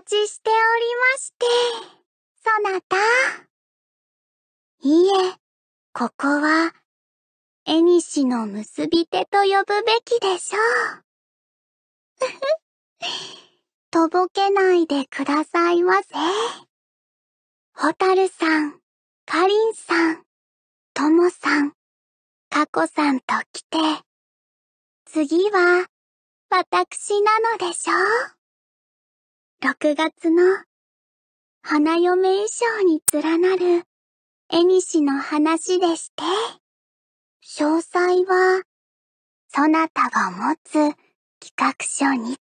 待ちしておりまして、そなた。いいえ、ここは、えにしの結び手と呼ぶべきでしょう。とぼけないでくださいませ。ほたるさん、かりんさん、ともさん、かこさんと来て、次は、私なのでしょう6月の花嫁衣装に連なる絵西の話でして、詳細は、そなたが持つ企画書にて、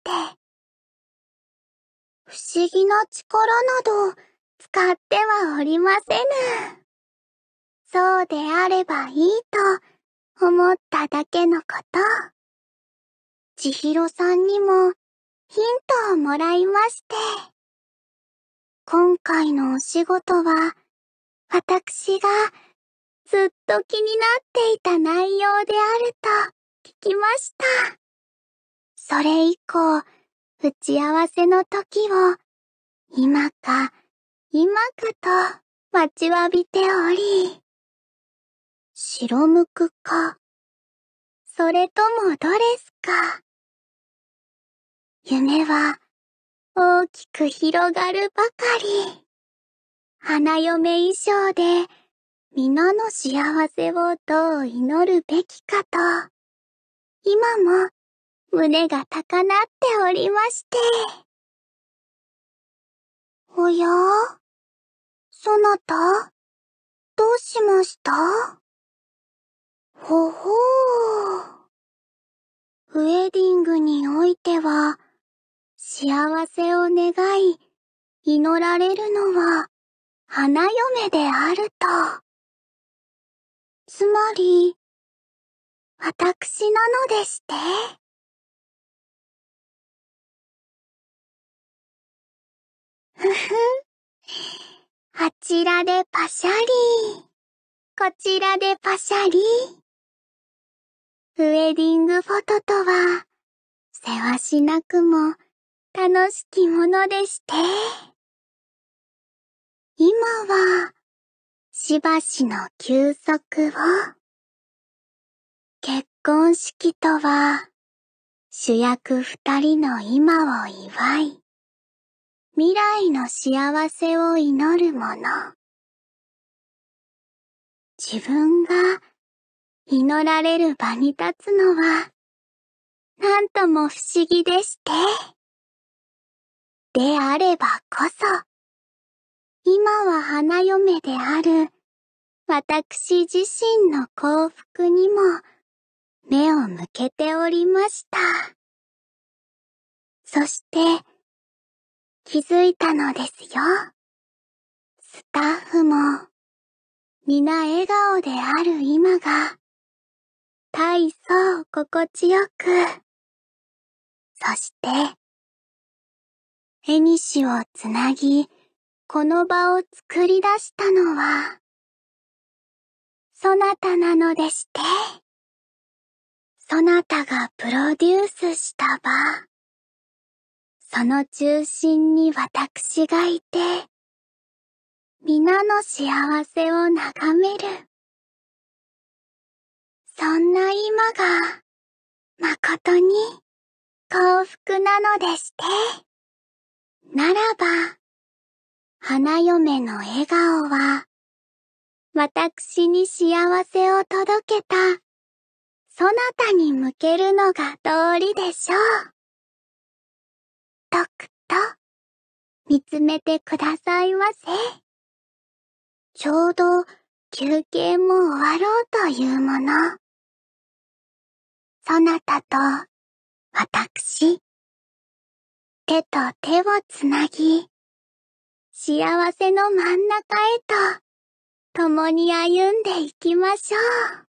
不思議な力など使ってはおりませぬ。そうであればいいと思っただけのこと。千尋さんにもヒントをもらいまして。今回のお仕事は、私がずっと気になっていた内容であると聞きました。それ以降、打ち合わせの時を、今か、今かと待ちわびており、白むくか、それともドレスか、夢は大きく広がるばかり。花嫁衣装で皆の幸せをどう祈るべきかと、今も胸が高鳴っておりまして。おやそなたどうしましたほほう。ウェディングにおいては、幸せを願い、祈られるのは、花嫁であると。つまり、私なのでして。ふふ。あちらでパシャリ。こちらでパシャリ。ウェディングフォトとは、せわしなくも、楽しきものでして。今は、しばしの休息を。結婚式とは、主役二人の今を祝い、未来の幸せを祈るもの。自分が祈られる場に立つのは、なんとも不思議でして。であればこそ、今は花嫁である、私自身の幸福にも、目を向けておりました。そして、気づいたのですよ。スタッフも、皆笑顔である今が、大層心地よく、そして、絵にしをつなぎ、この場を作り出したのは、そなたなのでして、そなたがプロデュースした場、その中心に私がいて、皆の幸せを眺める。そんな今が、誠に幸福なのでして。ならば、花嫁の笑顔は、私に幸せを届けた、そなたに向けるのが道理でしょう。とくと、見つめてくださいませ。ちょうど休憩も終わろうというもの。そなたと、私。手と手をつなぎ、幸せの真ん中へと、共に歩んでいきましょう。